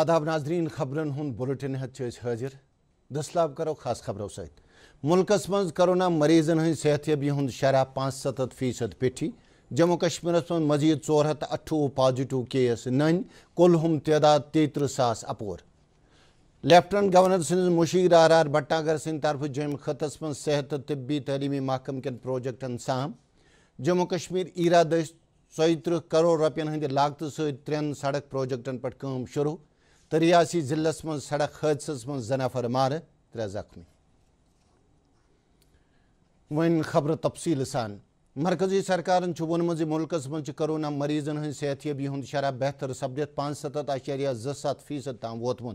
आदाब नाजरीन खबरन हूँ बुलेटिन हाजिर दसलाब करो खास खबरों मुल्क मज करोना मरीजन हज सेहतयाबी हूँ शरह पाँच सतत फीसद पिठी जम्मू कश्मीर मं मजीद ओर हथ अठवह पॉजिटिव केस नन कुल हम तदाद तेतर सास अपोर लेफ्टिनेंट गवर्नर सद मुशीर आर आर भट्टागर सद तरफ जम खत मं सेहत तिबी तलीमी महकम कन प्रोजेक्टन साम जम्मू कश्मीर ईरा दस त्रह करोड़ रुपयन हंद लागत सड़क प्रोजेक्टन पे शुरू तो रियासी जिलस मज सड़क हादस मज जन नफर मारे त्रे जख्मी वन खबर तफसील सान मरकजी सरकार वोनम मुल्क मज करोना मरीजन हज सहतियबी हूं शरह बेहतर सपदित पांच सत्त आशारिया जो सत फीसद तम वोतम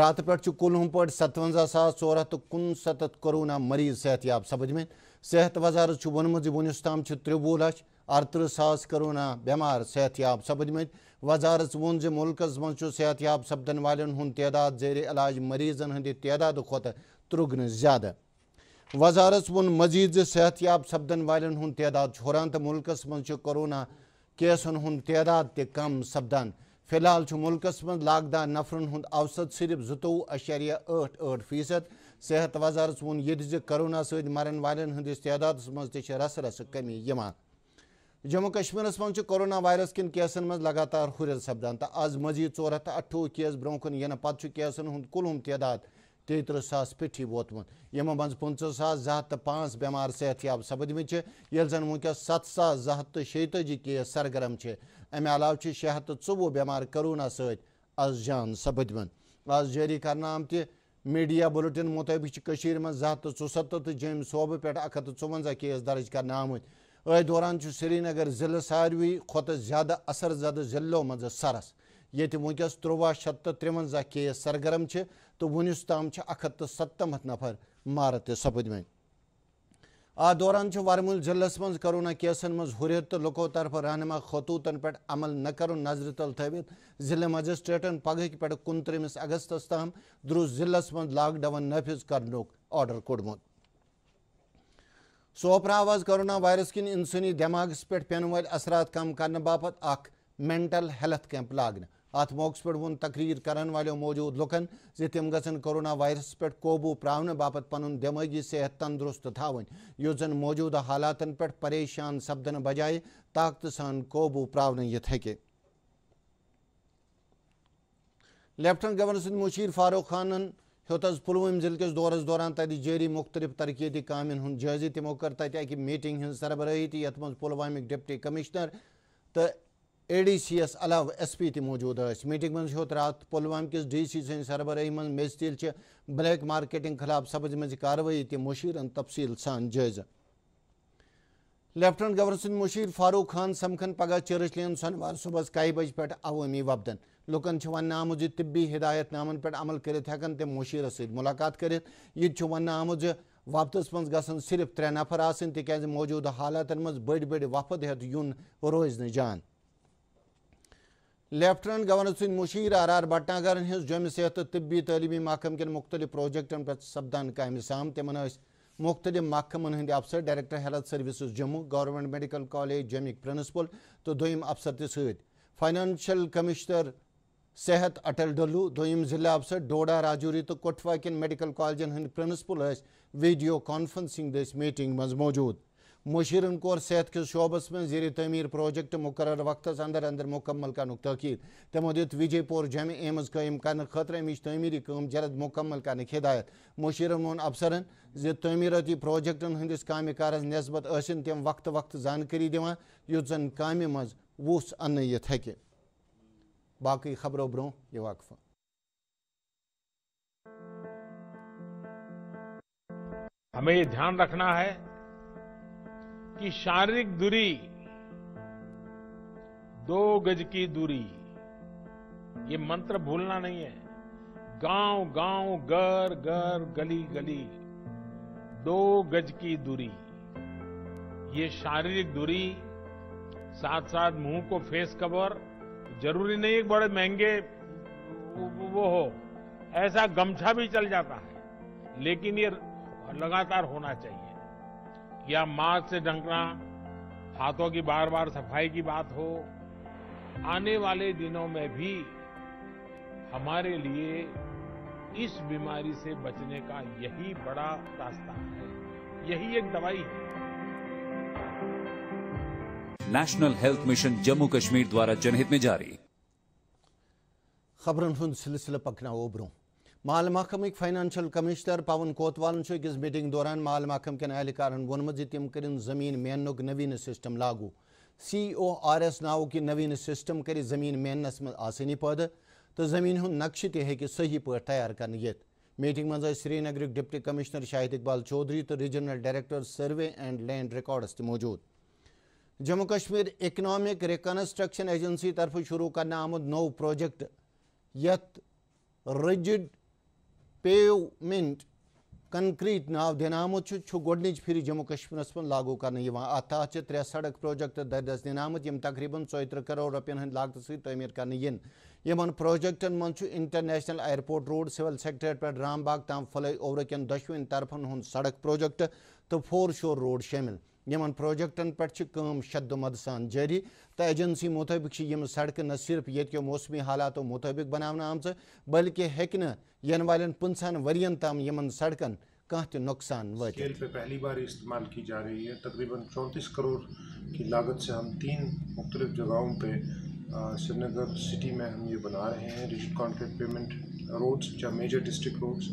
रात पे कुल हम पे सतवंजा सास ोर हथ कुनसत कोरोना मरीज सेहतियाब सपदमें सेहत वजारत वोनम वनस तम त्रिवह लच अरतृह सास कोरोना बेमार सेहतियाब सपदमें वजारत वोन मुल्क मह सपदन वालन हूं तदाद जेर इलाज मरीजन हंद तदाद खुत त्रुगन ज्यादा वजारत वो मजीद सेहतयाब सपदन वालन तदाद हुरान तो मुल्क मह कोरोना केसन हूं तदाद त कम सपदान फिलहाल मुल्क मज लागदा नफरन हूं औसत सिर्फ जतवु अशरिया अठ अठ फीसद सेहत वजारत वो ये कोरोना सत मरन वालन हंदिस तदाद मज रस रस कमी जम्मू कश्मीर मज कोरोना वायरस किन केसन मज लगातार हुरर सपदान तो आज मजीद ोर हथ अठो केस ब्रो कुन इन पत् केसन हूं कुलुम तदाद तेतर सास पिठी वोतम यमो मज पंचह सास जह तो पाँच सेहत याब सपदम ये जन वह सत सास जह तो शेतजी केस सरगरम है अमे अलाव शे हथ चवु बेमार करोना सत आज जान सपदम आज जारी कर आमत मीडिया बुलेटिन मुताबिक मज जह तो चुसत जम सोबह पे अखत् चुवंजा केस दर्ज कर आमत अ दौरान श्रीनगर जिले सारे खुद ज्यादा असर जद जिलों मज सरस ये वस तुवा शत तो त्रवंजा केस सरगर्म तो वनस तम अख तो सत्तमत नफर मारत सपदम आ दौरान वरमुल जिलस मं करोना केसन मज हुर तो लुको तरफ रहनमा खतूत पे अमल न कर नजर तल थ जिले मजिस्ट्रेटन पगह पे कुनतमस अगस्त तम द्रुज जिलस मज लाकडाउन नाफिज कर कोडमुत सो ओपरा कोरोना वायरस किन इंसानी दिमागस पे पेन वाल असरा कम कर बापत अख मेंटल हेल्थ कैंप लाग अत मौकस पे वोन तकरीर कर वालों मौजूद लुकन जि तम ग कोरोना वायरस पे कबू प्रावन बापत पन दिमागी सेहत तंदुरुस्त थावन युस जन मौजूदा हालातन पे परेशान सपदन बजाय ताकत सान कबू प्रावन यत हे लेफ्टिनेंट गवर्नर सद मुशीर फारूक खानन ह्योत पुलवम जिल किस दौर दौरान तत जारी मुख्तलिफ तरक्याती कामन हूं जायजे तमो कर तत मीटिंग हज सरबराहती ये मज पुलवाम डिप्टी कमिश्नर तो ए डी सी यस अलाव एस पी त मौजूद मीटिंग मज ह्योत रात पुलवाम किस डी सी सरबराही मज मेजतील ब्लैक मार्केटिंग खिलाफ सब्ज मज कार्रवाई त तफसील सान जायजा लेफ्टिनेंट गवर्नर सद मुशीर फारूक खान समखन पगह चर्च लेन सोनवार सुबह कई बज पे अवमी वपदन लुकन वन आम जि तिबी हिदायत नामन पे अमल कर तम मुशीर सलाकात कर यह वन आमुत वपतस मज ग सिर्फ त्रे नफर आसन तिक मौजूदा हालातन मज बड़ बड़ वफद हेत युन रोज न जान लेफ्टिनेंट गवर्नर सद मुशीर आर आर भटनागर हिज जम सेहत तिबी तलीमी महकम कन मुख्तलि प्रोजेक्टन पे सपदान काम साम तमन मुख्तलिफ महकमन हंद अफसर director health service Jammu government medical college जमिक प्रिंसिपल तो दोम अफसर तैनानशल फाइनेंशियल कमिश्नर सेहत अटल डलू दोम जिला अफसर डोडा राजौरी तो कठवा कें मेडिकल कॉलेजन हंद प्रिंसिपल वीडियो कॉन्फ्रेंसिंग मीटिंग मज मौजूद मशीरन कौर सेहत किस शोबस में जेर तमीर प्रोजेक्ट मुकर वक्त अंदर अंदर मुकम्मल कर तकीद तमो दित विजय पोर जम एम्स कायम कर खतर अमच तमीरी कम जल्द मुकम्मल कर हिदायत मुशीरन वो अफसर ज तमीरती प्रोजेक्टन हंदिस काम कारज नस्बत ऐसी तम वक्त वक्त जानकारी दिवान युत जन काम मज वूस अन हकि बाकी खबरों ब्रो ये वाकफ हमें ये ध्यान रखना है कि शारीरिक दूरी दो गज की दूरी ये मंत्र भूलना नहीं है गांव गांव घर घर गली गली दो गज की दूरी ये शारीरिक दूरी साथ साथ मुंह को फेस कवर जरूरी नहीं एक बड़े महंगे वो हो ऐसा गमछा भी चल जाता है लेकिन ये लगातार होना चाहिए या मास्क से ढंकना हाथों की बार बार सफाई की बात हो आने वाले दिनों में भी हमारे लिए इस बीमारी से बचने का यही बड़ा रास्ता है यही एक दवाई है national health mission Jammu Kashmir द्वारा जनहित में जारी खबर सिलसिला पकना ओबरों माल महकम फाइनेंशियल कमिश्नर पवन कोतवाल अकिस मीटिंग दौरान माल महकम कन अहलकान वोनमुत तम कर जमीन मेनुक नवीन सिस्टम लागू सी ओ आर एस नाव कि नवीन सिस्टम कर जमीन मेनस मज आसानी तो जमीन हूँ नक्श तक सही पे तैयार कर मीटिंग मज श्रीनगर डिप्टी कमिश्नर शाहिद इकबाल चौधरी तो regional director survey and land records त मौजूद Jammu Kashmir economic reconstruction agency तरफ शुरू करना आमुद नो प्रोजेक्ट यथ रिजिड पेमेंट कंक्रीट नाव दिन आमुत गोडन फिर जम्मू कश्मीरस मे लागू कर तहत त्रे सड़क प्रोजेक्ट दर्ज दिन आमुत यम तकरीबन चौत्र करोड़ रुपयन हिंद लागत समीर कर इन प्रोजेक्टन मं international airport road civil sector पे रामबाग तम फ्लाई ओवर कन दशवन तरफन हूं सड़क प्रोजेक्ट तो फोर शोर रोड शामिल यमन प्रोजेक्टन पे शद मद सान जारी तो एजेंसी मुताबिक सड़क न सिर्फ यो मौसमी हालातों मुताबिक बना आम बल्कि हेन यन वाले पंचान वरियन तम यमन सड़कन कह तो नुकसान स्केल पे पहली बार इस्तेमाल की जा रही है तकरीबन चौंतीस करोड़ की लागत से हम तीन मुख्तलिफ जगहों पर श्रीनगर सिटी में हम ये बना रहे हैं रिजिट कॉन्ट्रैक्ट पेमेंट रोड्स या मेजर डिस्ट्रिक्ट रोड्स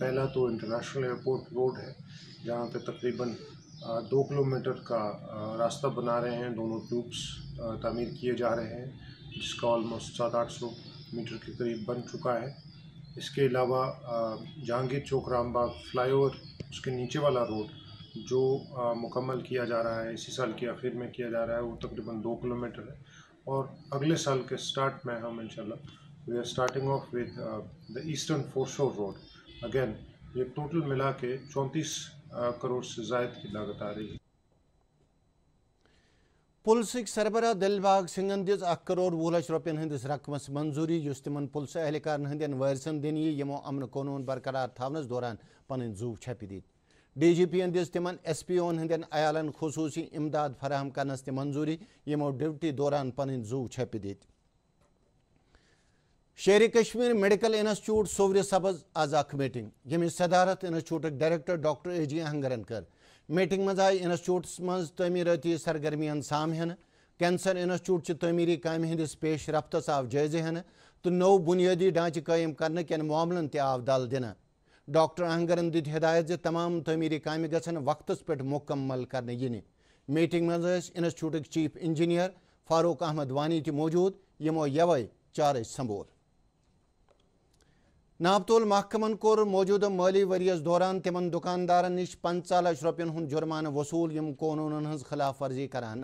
पहला तो इंटरनेशनल एयरपोर्ट रोड है जहाँ पे तकरीबन दो किलोमीटर का रास्ता बना रहे हैं दोनों ट्यूब्स तमीर किए जा रहे हैं जिसका ऑलमोस्ट सात आठ सौ मीटर के करीब बन चुका है इसके अलावा जहांगीर चौक रामबाग फ्लाईओवर उसके नीचे वाला रोड जो मुकम्मल किया जा रहा है इसी साल के आखिर में किया जा रहा है वो तकरीबन दो किलोमीटर है और अगले साल के स्टार्ट में हम इंशाल्लाह we are starting off with the eastern foreshore road again ये टोटल मिला के चौंतीस करोड़ से जायद की लागत आ रही है पुलिस सरबराह दिलबाग सिंगन दिज अ करोड़ वह लक्ष रोपन हंदिस रकमस मंजूरी जिस तिम पुलिस अहलकार हंदन वारसन दिन यमो अमन कानून बरकरार थानस दौरान पन जू छपि दी डी जी पी दिज तिम एस पी ओन हंदन अयालन खसूसी इमदाद फराहम कर मंजूरी यमो ड्यूटी दौरान पन जू छपि दी शेर कश्मीर मेडिकल इंस्टीट्यूट सोवरे सब्ज आज अख मीटिंग यम सदारत इंस्टीट्यूटक डायरेक्टर डॉक्टर ए जी अहंगरन कर मीटिंग मज आय इंस्टीट्यूटस मज तमीरती सरगर्मियन साम हेन कैंसर इंस्टीट्यूट तमीरी काम हंदिस पेश रफ्त आव जायजे हेन तो नौ बुनियादी ढांचे कायम कर कैन मामलन तव दल दिन डॉक्टर अहंगरन दित हिदायत ज तमाम तमीरी काम गन वक्त पे मुकम्मल कर मीटिंग मज institute chief engineer Farooq Ahmad Wani त मौजूद यमो यवे चार संबोल नाब महकमन कोर मौजूद माली वरीस दौरान तिमन दुकानदार नश पंचाल लक्ष रोपन हूं जुर्माना वसूल यम कानून हज खिलाफ वर्जी करान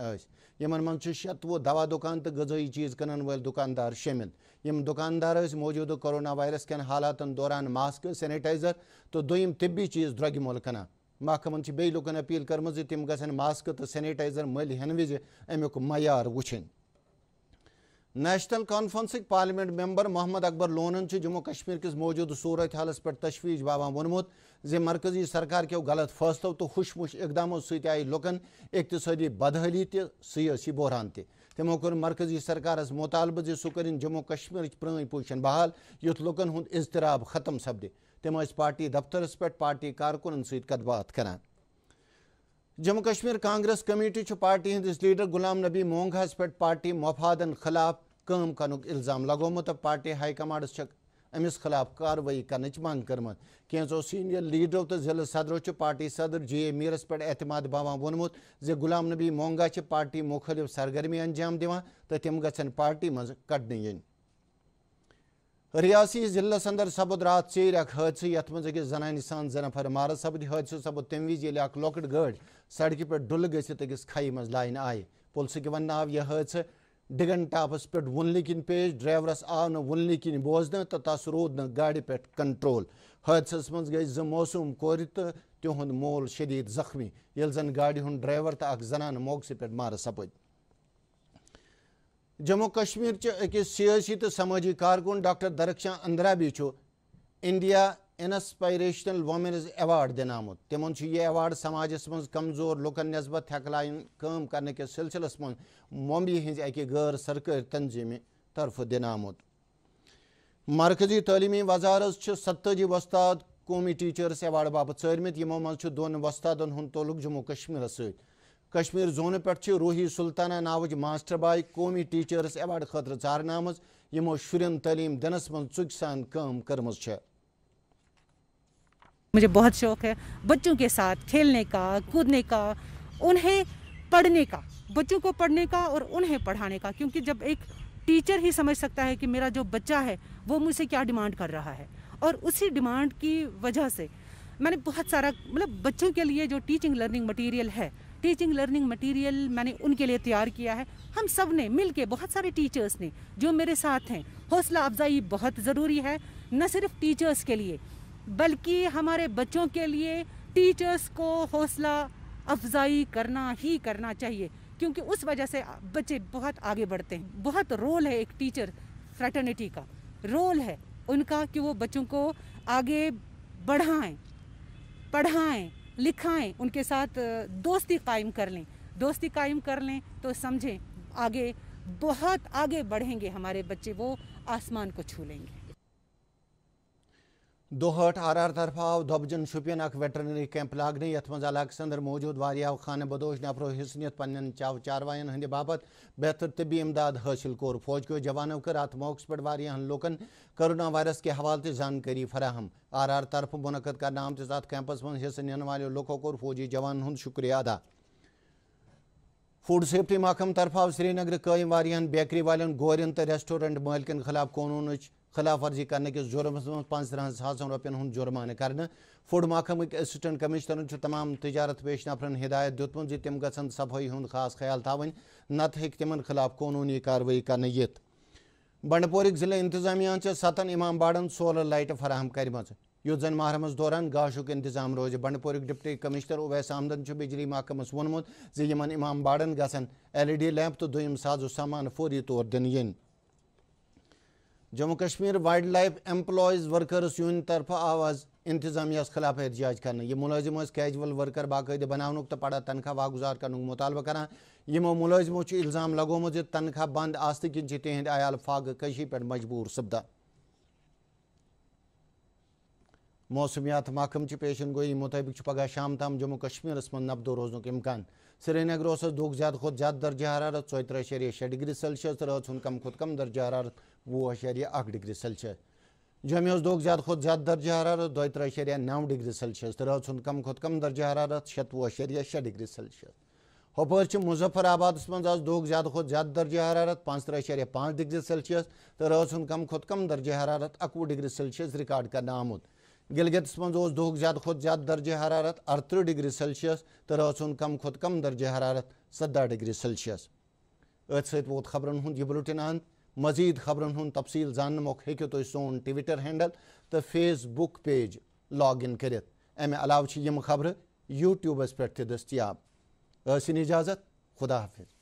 यमन मन शतवह दवा दुकान तो गजाई चीज़ कन वल दुकानदार शामिल यम दुकानदार मौजूदा कोरोना वायरस कन हालातन दौरान मास्क सैनिटाइजर तो दुम तिबी चीज़ द्रोग मोल कना महकमन बे लूकन अपील करम तम ग मास्क तो सैनिटाइजर मल हेन वज अमुक मैार वुन National Conference parliament member Mohammad Akbar लोनन जम्मू कश्मीर किस मौजूद सूरत हालस पे तशवीश बाबा वोनमुत जि मरकजी सरकार क्यों गलत फैसलों तो हुशमुश इकदामों सई लुकन इकतदी बदहली तो सियासी बहरान तमो कोर मरकजी सरकार मुतालबह जि सह कर जम्मू कश्मीर पुरानी पोजिशन बहाल युथ लुकन हूद इजतराब खत्म सपदि तम पार्टी दफ्तर पे पार्टी कारकुन सत बात करान Jammu Kashmir Congress committee party हिंदिस लीडर गुलाम नबी मोंगास पे पार्टी मफादन खिलाफ कम कन इल्ज़ाम लगोमुत तो पार्टी हाईकमांडस अमिस खिलाफ कार्रवाई कर मांग कर्म कहो सीनियर लीडरों तो जिले सदरों पार्टी सदर जे ए मीरस पे अतमाद बावान वोनमुत ज गुलाम नबी मोंगा पार्टी मुखलिफ सरगर्मी अंजाम दिवान तो तम ग पार्टी मज कड़ इन रियासी जिलस अंदर सपद रात चेर अख हादसे ये मज अकिस जनान सान जन फर मारद सपद हादसों सपद तम वज ये लोकट गाड़ सड़क पे डुल ग खई मज ल आये पुलिस के वन आव यह हादसे डिगन टापस पे वुनल किन पेश ड्राइवरस आव नुनल किन बोजन तो तस रूद न गाड़ पे कंट्रोल हादस मज गई जो मौसूम कोर तो तिहद मोल शदीद जख्मी ये जन गाड़ी हूँ ड्राइवर तो अ जनान मौके पे मार सपद जम्मू कश्मीर अकिस सियासी तो समाजी कारकुन doctor Darakhsha Andrabi India inspirational women's award दिन आमुत तमन यह एवार्ड समाज मज कमजोर लुकन नस्बत हकलाइन कम करने सिलसिलस मं मोम्बी हज अकि गैर सरकारी तनजीम तरफ दिन आमुत मरकजी तलीमी वजारत सत्तजी वस्ताद कौमी टीचर्स एवार्ड बाबत चरमित यमो मज दोन वस्तादन हूं तोलुक जम्मू कश्मीर सत्य कश्मीर जोन पे रूही सुल्ताना नाव मास्टर बाय कौमी टीचर्स एवार्ड खुद झारन आम यमो शुन तलीम दिन मं चुक सान कर्म मुझे बहुत शौक है बच्चों के साथ खेलने का कूदने का उन्हें पढ़ने का बच्चों को पढ़ने का और उन्हें पढ़ाने का क्योंकि जब एक टीचर ही समझ सकता है कि मेरा जो बच्चा है वो मुझसे क्या डिमांड कर रहा है और उसी डिमांड की वजह से मैंने बहुत सारा मतलब बच्चों के लिए जो टीचिंग लर्निंग मटेरियल है टीचिंग लर्निंग मटेरियल मैंने उनके लिए तैयार किया है हम सब ने मिल के बहुत सारे टीचर्स ने जो मेरे साथ हैं हौसला अफजाई बहुत ज़रूरी है न सिर्फ टीचर्स के लिए बल्कि हमारे बच्चों के लिए टीचर्स को हौसला अफजाई करना ही करना चाहिए क्योंकि उस वजह से बच्चे बहुत आगे बढ़ते हैं बहुत रोल है एक टीचर फ्रेटर्निटी का रोल है उनका कि वो बच्चों को आगे बढ़ाएं पढ़ाएं लिखाएं उनके साथ दोस्ती कायम कर लें दोस्ती कायम कर लें तो समझें आगे बहुत आगे बढ़ेंगे हमारे बच्चे वो आसमान को छू लेंगे दोहट आर आर आव दबजन शुपियन अख वेटरनरी कैंप लागने ये मज इलाकस अंदर मौजूद वारियाव खान बदोश नफरों हिस्सनीत पन्न चाव चारवायन हंद बापत बेहतर तबी इमदाद हासिल कौर फौज के जवानों कर अत मौक पे वाहन लूकन करोना वायरस के हवाले से जानकारी फराहम आर आर तरफ मुनद कर आमत अत कैंपस मं हिस्स नुन वालों लूको कोर फौजी जवान हूँ शुक्रिया अदा फूड सेफ्टी महकम तरफ आव श्रीनगर कायम वाहन बेकरी वालों गोरन तो रेस्टोरेंट मालिकन खिलाफ कानून खिलाफ वर्जी करने किस जुर्मस मज सा सासन रुपयन जुर्मान जुर्माना कर फूड महकम असटेंट कमिश्नर तमाम तजारत पेश नफरन हिदायत दुत जम तम गन सफाई हूँ खास ख्याल तवन नत तिम खिलाफ कानूनी कार्रवाई कर बंडपोर जिले इंतजामिया सतन इमाम बाड़न सोलर लाइट फराहम करम युद्ध जन माहरमस दौरान गाशुक इंतजाम रोज बंडपोर डिप्टी कमिश्नर उवैस अहमदन बिजली महकमस वोनमुत जमन इमाम बाड़न गल एल ई डी लैंप तो दुम साजो सामान फौरी तौर दिन Jammu Kashmir wildlife employees workers यून तरफ आज इंतजामिया खिलाफ एहतजाज कर यह मुलिम वर्कर बाकायदे बनान तो पड़ा तनखा वागुजार कर मुतालबह करा यमो मुलिमो इल्ज़ाम लगोमुत जनखा बंद आस्त किन तिहद आयाल फाग कशी पे मजबूर सपदा मौसमियात महकम की पेशन गोई मुतबिक पगह शाम तम जम्मू कश्मीरस मं नबदो रोजन इम्कान श्रीनगर दुख ज्यादा खुद ज्यादा दर्ज हरारत चौत्र शरिया शे डिग्री सेल्सियस रच हुन कम खुद कम दर्ज हरारत वह शरिया अख डिग्री सेल्सियस जमे दुख ज्यादा खुद ज्यादा दर्ज हरारत दोत्र शरिया नौ डिग्री सेल्सियस रच हुन कम खुद कम दर्ज हरारत शतवह शरिया शे डिग्री सेल्सियस हपर मुजफ्फराबाद मज आज दोग ज्यादा खुद ज्यादा दर्ज हरारत पाँच तरह शरिया पाँच डिग्री सेल्सियस तो रच हुन कम खुद कम दर्ज हरारत अकवह डिग्री सेल्सियस रिकॉर्ड कर गिलगित मज दुह ज्यादा खुद ज्यादा दर्जे हरारत अरतह डिग्री सेल्सियस तो रचुन कम खुद कम दर्जे हरारत सदा डिग्री सेल्सियस अत वोत खबरन हूँ यह बुलेटिन अंद मजीद खबर हूँ तफसील जान मोक हूँ तुम तो सोन ट्विटर हैंडल तो Facebook page log in कर खबर यूट्यूबस पे दस्तियाब इजाज़त खुदा हाफिज